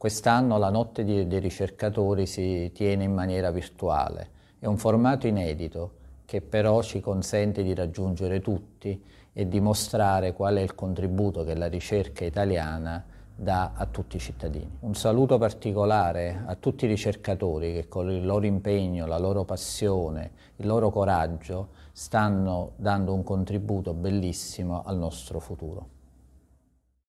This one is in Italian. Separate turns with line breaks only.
Quest'anno la notte dei ricercatori si tiene in maniera virtuale. È un formato inedito che però ci consente di raggiungere tutti e dimostrare qual è il contributo che la ricerca italiana dà a tutti i cittadini. Un saluto particolare a tutti i ricercatori che con il loro impegno, la loro passione, il loro coraggio stanno dando un contributo bellissimo al nostro futuro.